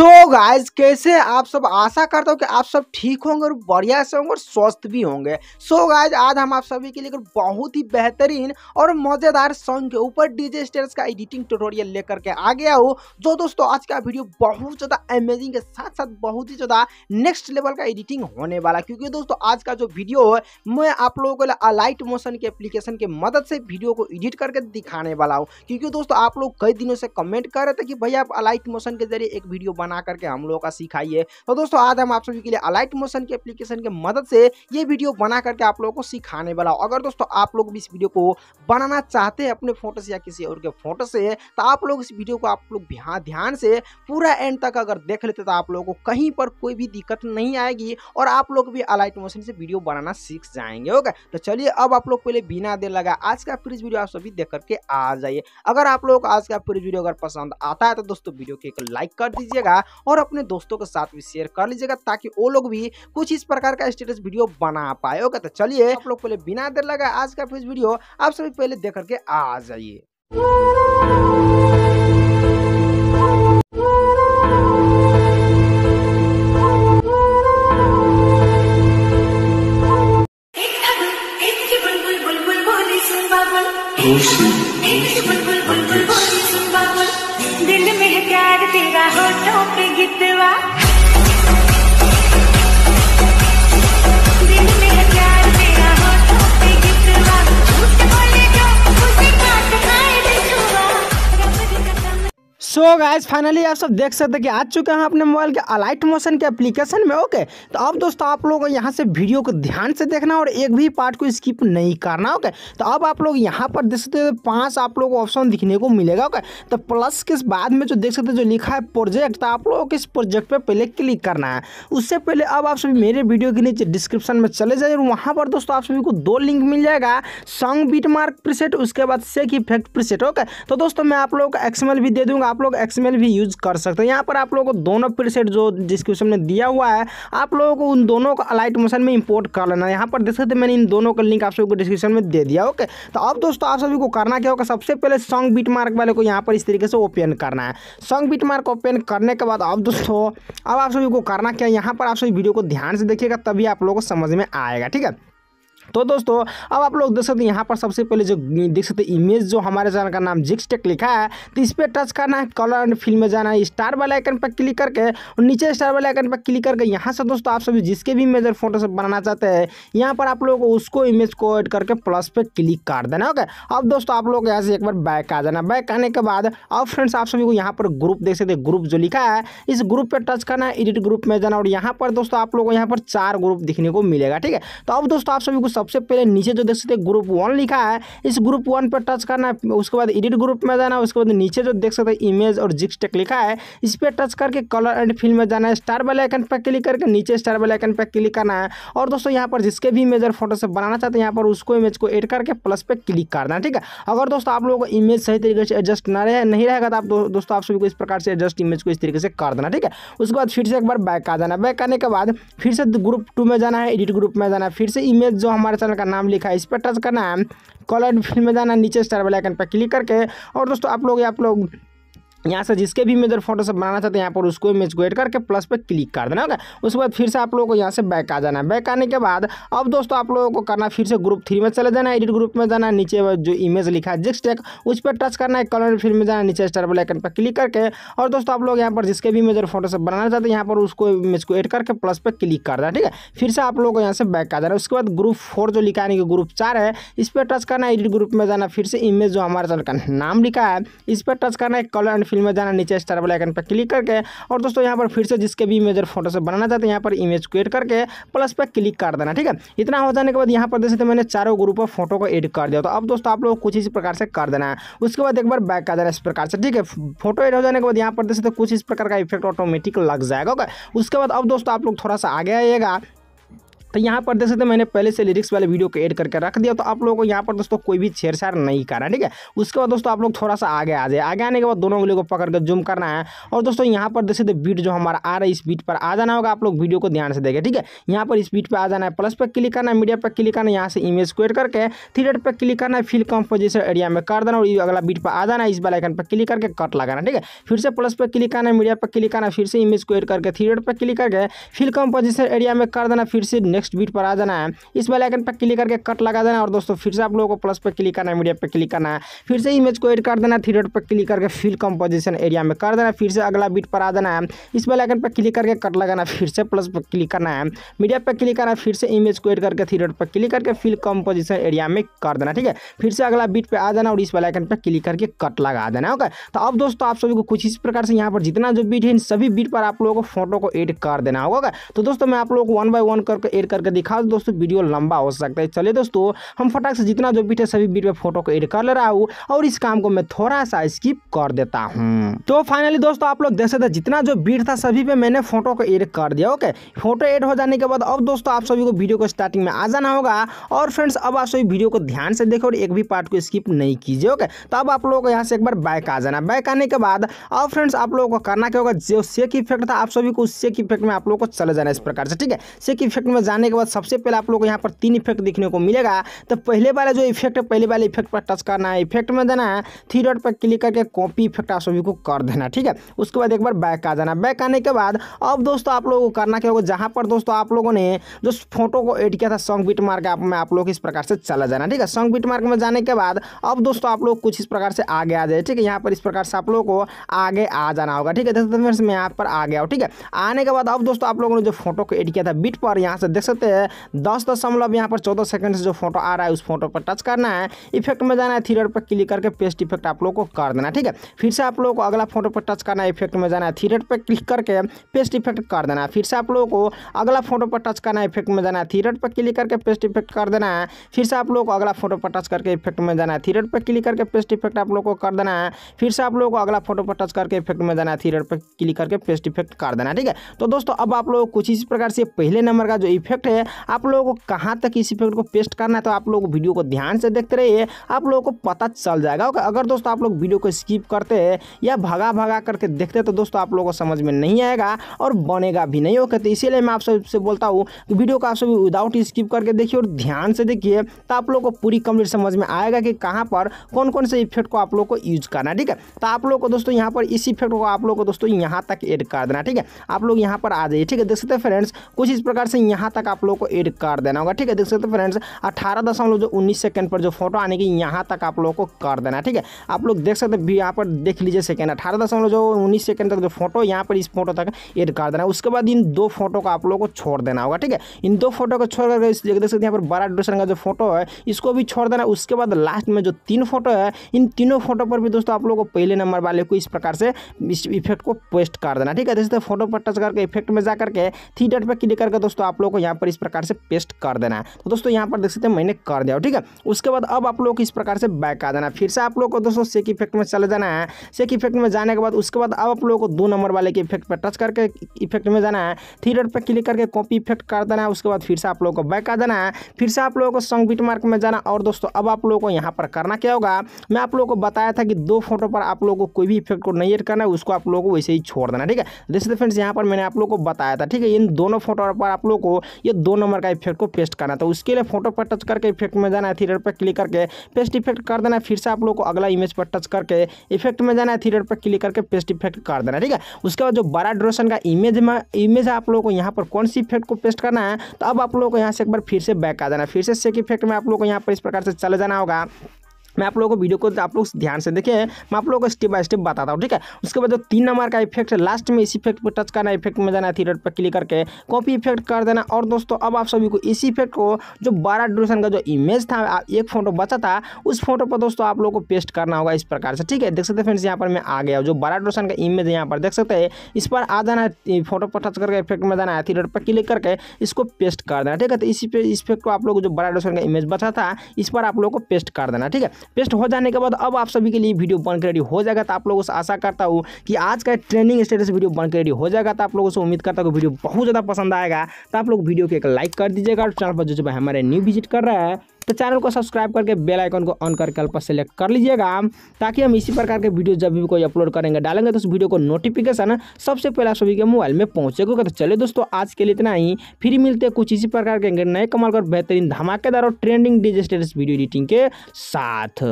सो so guys कैसे आप सब आशा करता हूँ कि आप सब ठीक होंगे और बढ़िया से होंगे और स्वस्थ भी होंगे सो so गाइज आज हम आप सभी के लिए बहुत ही बेहतरीन और मज़ेदार सॉन्ग के ऊपर डीजे स्टेटस का एडिटिंग ट्यूटोरियल लेकर के आ गया हो जो दोस्तों आज का वीडियो बहुत ज़्यादा अमेजिंग के साथ साथ बहुत ही ज़्यादा नेक्स्ट लेवल का एडिटिंग होने वाला क्योंकि दोस्तों आज का जो वीडियो है मैं आप लोगों को अलाइट मोशन के एप्लीकेशन की मदद से वीडियो को एडिट करके दिखाने वाला हूँ क्योंकि दोस्तों आप लोग कई दिनों से कमेंट कर रहे थे कि भैया आप अलाइट मोशन के जरिए एक वीडियो बना बना करके हम लोगों का सिखाइए तो दोस्तों आज हम आप सभी के लिए अलाइट मोशन के एप्लीकेशन के मदद से ये वीडियो बना करके आप लोगों को सिखाने वाला हूँ अगर दोस्तों आप लोग भी इस वीडियो को बनाना चाहते हैं अपने फोटो से या किसी और के फोटो से तो आप लोग इस वीडियो को आप लोग हाँ, ध्यान से पूरा एंड तक अगर देख लेते तो आप लोगों को कहीं पर कोई भी दिक्कत नहीं आएगी और आप लोग भी अलाइट मोशन से वीडियो बनाना सीख जाएंगे ओके तो चलिए अब आप लोग पहले बिना देर लगा आज का फ्रीज वीडियो आप सभी देख करके आ जाइए अगर आप लोग आज का फ्रीज वीडियो अगर पसंद आता है तो दोस्तों वीडियो को एक लाइक कर दीजिएगा लीजिएगा और अपने दोस्तों के साथ भी शेयर कर लीजिएगा ताकि वो लोग भी कुछ इस प्रकार का स्टेटस वीडियो बना पाए ओके तो चलिए आप लोग पहले बिना देर लगा आज का फिर वीडियो आप सभी पहले देख करके आ जाइए सो गाइज फाइनली आप सब देख सकते हैं कि आ चुके हैं अपने मोबाइल के अलाइट मोशन के एप्लीकेशन में ओके तो अब दोस्तों आप लोगों को यहाँ से वीडियो को ध्यान से देखना और एक भी पार्ट को स्किप नहीं करना ओके तो अब आप लोग यहाँ पर देख सकते पांच आप लोग ऑप्शन दिखने को मिलेगा ओके तो प्लस के बाद में जो देख सकते जो लिखा है प्रोजेक्ट तो आप लोगों को इस प्रोजेक्ट पर पहले क्लिक करना है उससे पहले अब आप सभी मेरे वीडियो के नीचे डिस्क्रिप्शन में चले जाए और वहाँ पर दोस्तों आप सभी को दो लिंक मिल जाएगा सॉन्ग बीट मार्क प्रिसेट उसके बाद सेक इफेक्ट प्रिसेट ओके तो दोस्तों मैं आप लोगों को एक्समल भी दे दूंगा आप लोग लोग एक्सएमएल भी यूज़ कर सकते हैं यहाँ पर आप लोगों को दोनों प्रीसेट जो डिस्क्रिप्शन में दिया हुआ है आप लोगों को उन दोनों को अलाइट मोशन में इंपोर्ट कर लेना यहाँ पर देख सकते मैंने इन दोनों का लिंक आप सभी को डिस्क्रिप्शन में दे दिया ओके तो अब दोस्तों आप सभी को करना क्या होगा सबसे पहले सॉन्ग बीट मार्क वाले को यहाँ पर इस तरीके से ओपन करना है सॉन्ग बीट मार्क ओपन करने के बाद अब दोस्तों अब आप सभी को करना क्या यहाँ पर आप सभी वीडियो को ध्यान से देखिएगा तभी आप लोगों को समझ में आएगा ठीक है तो दोस्तों अब आप लोग देख सकते हैं यहाँ पर सबसे पहले जो देख सकते हैं इमेज जो हमारे चैनल का नाम जिक्स टेक लिखा है तो इस पर टच करना है कलर एंड फिल्म में जाना है स्टार वाले आइकन पर क्लिक करके और नीचे स्टार वाले आइकन पर क्लिक करके यहाँ से दोस्तों आप सभी जिसके भी इमेज फोटो फोटोशॉप बनाना चाहते हैं यहाँ पर आप लोग उसको इमेज को एड करके प्लस पे क्लिक कर देना ओके अब दोस्तों आप लोग यहाँ से एक बार बैक आ जाना बैक आने के बाद अब फ्रेंड्स आप सभी को यहाँ पर ग्रुप देख सकते ग्रुप जो लिखा है इस ग्रुप पर टच करना है एडिट ग्रुप में जाना और यहाँ पर दोस्तों आप लोग को यहाँ पर चार ग्रुप दिखने को मिलेगा ठीक है तो अब दोस्तों आप सभी को सबसे पहले नीचे जो देख सकते हैं ग्रुप वन लिखा है इस ग्रुप वन पर टच करना है उसके बाद एडिट ग्रुप में जाना है उसके बाद नीचे जो देख सकते हैं इमेज और जिक्स टेक लिखा है इस पर टच करके कलर एंड फिल्म में जाना है स्टार वाले आइकन पर क्लिक करके नीचे स्टार वाले आइकन पर क्लिक करना है और दोस्तों यहाँ पर जिसके भी इमेज और फोटो से बनाना चाहते हैं यहाँ पर उसको इमेज को एड करके प्लस पर क्लिक करना है ठीक है अगर दोस्तों आप लोगों को इमेज सही तरीके से एडजस्ट ना रहे नहीं रहेगा तो आप दोस्तों आप सभी को इस प्रकार से एडजस्ट इमेज को इस तरीके से कर देना ठीक है उसके बाद फिर से एक बार बैक आ जाना बैक आने के बाद फिर से ग्रुप टू में जाना है एडिट ग्रुप में जाना है फिर से इमेज जो हमारे हमारे चैनल का नाम लिखा है इस पर टच करना है कॉलर फील्ड में जाना नीचे स्टार वाले आइकन पर क्लिक करके और दोस्तों आप लोग आप लोग यहाँ से जिसके भी मेजर फोटो सब बनाना चाहते हैं यहाँ पर उसको इमेज को एड करके प्लस पे क्लिक कर देना होगा उसके बाद फिर से आप लोगों को यहाँ से बैक आ जाना है बैक आने के बाद अब दोस्तों आप लोगों को करना फिर से ग्रुप थ्री में चले जाना है एडिट ग्रुप में जाना है नीचे जो इमेज लिखा है जिक्स टेक उस पर टच करना है कलर फिर में जाना नीचे स्टार ब्लैक पर क्लिक करके और दोस्तों आप लोग यहाँ पर जिसके भी मेजर फोटो फोटोशॉप बनाना चाहते हैं यहाँ पर उसको इमेज को एड करके प्लस पर क्लिक कर देना ठीक है फिर से आप लोगों को यहाँ से बैक आ जाना है उसके बाद ग्रुप फोर जो लिखा है ग्रुप चार है इस पर टच करना है एडिट ग्रुप में जाना फिर से इमेज जो हमारे चैनल का नाम लिखा है इस पर टच करना है कलर फील्ड में जाना नीचे स्टार वाले आइकन पर क्लिक करके और दोस्तों यहाँ पर फिर से जिसके भी इमेज और फोटो से बनाना चाहते हैं यहाँ पर इमेज क्रिएट करके प्लस पर क्लिक कर देना ठीक है इतना हो जाने के बाद यहाँ पर सकते मैंने चारों ग्रुप ऑफ फोटो को एडिट कर दिया तो अब दोस्तों आप लोग कुछ इस प्रकार से कर देना है उसके बाद एक बार बैक कर देना इस प्रकार से ठीक है फोटो एड हो जाने के बाद यहाँ पर देख सकते कुछ इस प्रकार का इफेक्ट ऑटोमेटिक लग जाएगा ओके उसके बाद अब दोस्तों आप लोग थोड़ा सा आगे आइएगा तो यहाँ पर देख सकते हैं मैंने पहले से लिरिक्स वाले वीडियो को एड करके रख दिया तो आप लोगों को यहाँ पर दोस्तों कोई भी छेड़छाड़ नहीं करना ठीक है उसके बाद दोस्तों आप लोग थोड़ा सा आगे आ जाए आगे आने के बाद दोनों उंगली को पकड़ के जूम करना है और दोस्तों यहाँ पर देख सकते बीट जो हमारा आ रहा है इस बीट पर आ जाना होगा आप लोग वीडियो को ध्यान से देखें ठीक है यहाँ पर इस बीट पर आ जाना है प्लस पर क्लिक करना है मीडिया पर क्लिक करना है यहाँ से इमेज को एड करके थ्रीडर पर क्लिक करना है फिल कंपोजिशन एरिया में कर देना और अगला बीट पर आ जाना है इस बार आइकन पर क्लिक करके कट लगाना ठीक है फिर से प्लस पर क्लिक करना है मीडिया पर क्लिक करना फिर से इमेज को एड करके थ्रीडर पर क्लिक करके फिल कंपोजिशन एरिया में कर देना फिर से नेक्स्ट बीट पर आ जाना है इस वाले आइकन पर क्लिक करके कट लगा देना और दोस्तों फिर से आप लोगों को प्लस पर क्लिक करना है मीडिया पर क्लिक करना है फिर से इमेज को एड कर देना थ्री डॉट पर क्लिक करके फिल कंपोजिशन एरिया में कर देना फिर से अगला बीट पर आ जाना है इस वाले आइकन पर क्लिक करके कट लगाना फिर से प्लस पर क्लिक करना है मीडिया पर क्लिक करना फिर से इमेज को एड करके थ्री डॉट पर क्लिक करके फिल कंपोजिशन एरिया में कर देना ठीक है फिर से अगला बीट पर आ जाना और इस वाले आइकन पर क्लिक करके कट लगा देना ओके तो अब दोस्तों आप सभी को कुछ इस प्रकार से यहाँ पर जितना जो बीट है इन सभी बीट पर आप लोगों को फोटो को एड कर देना होगा तो दोस्तों मैं आप लोग वन बाय वन करके एड करके दिखा दोस्तों वीडियो लंबा हो सकता है चलिए दोस्तों हम फटाक से जितना जो बीट है सभी बीट में फोटो को एड कर ले रहा हूँ और इस काम को मैं थोड़ा सा स्किप कर देता हूँ तो फाइनली दोस्तों आप लोग देख सकते जितना जो बीट था सभी पे मैंने फोटो को एड कर दिया ओके फोटो एड हो जाने के बाद अब दोस्तों आप सभी को वीडियो को स्टार्टिंग में आ जाना होगा और फ्रेंड्स अब आप सभी वीडियो को ध्यान से देखो और एक भी पार्ट को स्किप नहीं कीजिए ओके तो अब आप लोगों को यहाँ से एक बार बाइक आ जाना बाइक आने के बाद अब फ्रेंड्स आप लोगों को करना क्या होगा जो सेक इफेक्ट था आप सभी को उस सेक इफेक्ट में आप लोग को चले जाना इस प्रकार से ठीक है सेक इफेक्ट में जाने आने के बाद सबसे पहले आप लोग को यहाँ पर तीन इफेक्ट देखने को मिलेगा तो पहले वाला जो इफेक्ट है पहले वाले इफेक्ट पर टच करना है इफेक्ट में देना है थ्री डॉट पर क्लिक करके कॉपी इफेक्ट आप सभी को कर देना ठीक है उसके बाद एक बार बैक आ जाना बैक आने के बाद अब दोस्तों आप लोगों को करना क्या होगा जहाँ पर दोस्तों आप लोगों ने जो फोटो को एड किया था सॉन्ग बीट मार्क ऐप में आप लोग इस प्रकार से चला जाना ठीक है सॉन्ग बीट मार्क में जाने के बाद अब दोस्तों आप लोग कुछ इस प्रकार से आगे आ जाए ठीक है यहाँ पर इस प्रकार से आप लोगों को आगे आ जाना होगा ठीक है जैसे मैं यहाँ पर आ गया हूँ ठीक है आने के बाद अब दोस्तों आप लोगों ने जो फोटो को एड किया था बीट पर यहाँ से देख सकते हैं दस दशमलव यहाँ पर चौदह सेकंड से जो फोटो आ रहा है उस फोटो पर टच करना है इफेक्ट में जाना है थीरर पर क्लिक करके पेस्ट इफेक्ट आप लोग को कर देना ठीक है फिर से आप लोग को अगला फोटो पर टच करना है इफेक्ट में जाना है थीरर पर क्लिक करके पेस्ट इफेक्ट कर देना है फिर से आप लोगों को अगला फोटो पर टच करना है इफेक्ट में जाना है थीरर पर क्लिक करके पेस्ट इफेक्ट कर देना है फिर से आप लोग को अगला फोटो पर टच करके इफेक्ट में जाना है थीरर पर क्लिक करके पेस्ट इफेक्ट आप लोग को कर देना है फिर से आप लोग को अगला फोटो पर टच करके इफेक्ट में जाना है थीरर पर क्लिक करके पेस्ट इफेक्ट कर देना ठीक है तो दोस्तों अब आप लोग कुछ इस प्रकार से पहले नंबर का जो इफेक्ट इफेक्ट है आप लोगों को कहाँ तक इस इफेक्ट को पेस्ट करना है तो आप लोग वीडियो को ध्यान से देखते रहिए आप लोगों को पता चल जाएगा अगर दोस्तों आप लोग वीडियो को स्किप करते हैं या भगा भगा करके देखते तो दोस्तों आप लोगों को समझ में नहीं आएगा और बनेगा भी नहीं ओके तो इसीलिए मैं आप सबसे बोलता हूँ कि वीडियो को आप सभी विदाउट स्किप करके देखिए और ध्यान से देखिए तो आप लोग को पूरी कंप्लीट समझ में आएगा कि कहाँ पर कौन कौन से इफेक्ट को आप लोग को यूज करना ठीक है तो आप लोग को दोस्तों यहाँ पर इस इफेक्ट को आप लोग को दोस्तों यहाँ तक एड कर देना ठीक है आप लोग यहाँ पर आ जाइए ठीक है देख सकते हैं फ्रेंड्स कुछ इस प्रकार से यहाँ तक आप लोगों को एड कर देना होगा ठीक है देख सकते हैं फ्रेंड्स अठारह दशमलव जो उन्नीस सेकंड पर जो फोटो आने की यहाँ तक आप लोगों को कर देना है ठीक है आप लोग देख सकते हैं यहाँ पर देख लीजिए सेकंड अठारह दशमलव जो उन्नीस सेकंड तक जो फोटो यहाँ पर इस फोटो तक एड कर देना है उसके बाद इन दो फोटो को आप लोग को छोड़ देना होगा ठीक है इन दो फोटो को छोड़ कर देख सकते हैं यहाँ पर बड़ा ड्यूरेशन का जो फोटो है इसको भी छोड़ देना उसके बाद लास्ट में जो तीन फोटो है इन तीनों फोटो पर भी दोस्तों आप लोग को पहले नंबर वाले को इस प्रकार से इस इफेक्ट को पोस्ट कर देना ठीक है जैसे फोटो पर टच करके इफेक्ट में जाकर के थ्री डॉट पर क्लिक करके दोस्तों आप लोग को यहाँ पर इस प्रकार से पेस्ट कर देना है तो दोस्तों यहाँ पर देख सकते हैं मैंने कर दिया ठीक है उसके बाद अब आप लोग इस प्रकार से बैक आ देना फिर से आप लोग को दोस्तों सेक इफेक्ट में चले जाना है सेक इफेक्ट में जाने के बाद उसके बाद अब आप लोगों को दो नंबर वाले के इफेक्ट पर टच करके इफेक्ट में जाना है थ्री डॉट पर क्लिक करके कॉपी इफेक्ट कर देना है उसके बाद फिर से आप लोगों को बैक आ देना है फिर से आप लोगों को संग बीट मार्क में जाना और दोस्तों अब आप लोगों को यहाँ पर करना क्या होगा मैं आप लोगों को बताया था कि दो फोटो पर आप लोगों को कोई भी इफेक्ट को नहीं एड करना है उसको आप लोगों को वैसे ही छोड़ देना ठीक है जैसे फ्रेंड्स यहाँ पर मैंने आप लोगों को बताया था ठीक है इन दोनों फोटो पर आप लोगों को ये दो नंबर का इफेक्ट को पेस्ट करना है तो उसके लिए फोटो पर टच करके इफेक्ट में जाना है थ्री पर क्लिक करके पेस्ट इफेक्ट कर देना है फिर से आप लोग को अगला इमेज पर टच करके इफेक्ट में जाना है थ्री पर क्लिक करके पेस्ट इफेक्ट कर देना है ठीक है उसके बाद जो बड़ा ड्रोशन का इमेज में इमेज है आप लोग को यहाँ पर कौन सी इफेक्ट को पेस्ट करना है तो अब आप लोग को यहाँ से एक बार फिर से बैक आ जाना फिर से सेक इफेक्ट में आप लोग को यहाँ पर इस प्रकार से चले जाना होगा मैं आप लोगों को वीडियो को आप लोग ध्यान से देखें मैं आप लोगों को स्टेप बाय स्टेप बताता हूँ ठीक है उसके बाद जो तीन नंबर का इफेक्ट है लास्ट में इस इफेक्ट पर टच करना इफेक्ट में जाना है थीरेट पर क्लिक करके कॉपी इफेक्ट कर देना और दोस्तों अब आप सभी को इस इफेक्ट को जो बारह ड्यूरेशन का जो इमेज था एक फोटो बचा था उस फोटो पर दोस्तों आप लोग को पेस्ट करना होगा इस प्रकार से ठीक है देख सकते फ्रेंड्स यहाँ पर मैं आ गया जो बारह ड्यूरेशन का इमेज यहाँ पर देख सकते हैं इस पर आ जाना है फोटो पर टच करके इफेक्ट में जाना है थीरेट पर क्लिक करके इसको पेस्ट कर देना ठीक है तो इसी इफेक्ट को आप लोग जो बारह ड्यूरेशन का इमेज बचा था इस पर आप लोग को पेस्ट कर देना ठीक है पेस्ट हो जाने के बाद अब आप सभी के लिए वीडियो बनकर रेडी हो जाएगा तो आप लोगों से आशा करता हूँ कि आज का ट्रेनिंग स्टेटस वीडियो बनकर रेडी हो जाएगा तो आप लोगों से उम्मीद करता हूँ वीडियो बहुत ज़्यादा पसंद आएगा तो आप लोग वीडियो को एक लाइक कर दीजिएगा और चैनल पर जो जो हमारे न्यू विजिट कर रहा है तो चैनल को सब्सक्राइब करके बेल आइकन को ऑन करके अल्पा सेलेक्ट कर लीजिएगा ताकि हम इसी प्रकार के वीडियो जब भी कोई अपलोड करेंगे डालेंगे तो उस वीडियो को नोटिफिकेशन सबसे पहला सभी के मोबाइल में पहुंचेगा तो चले दोस्तों आज के लिए इतना ही फिर मिलते हैं कुछ इसी प्रकार के नए कमाल और बेहतरीन धमाकेदार और ट्रेंडिंग डिजिटल वीडियो एडिटिंग के साथ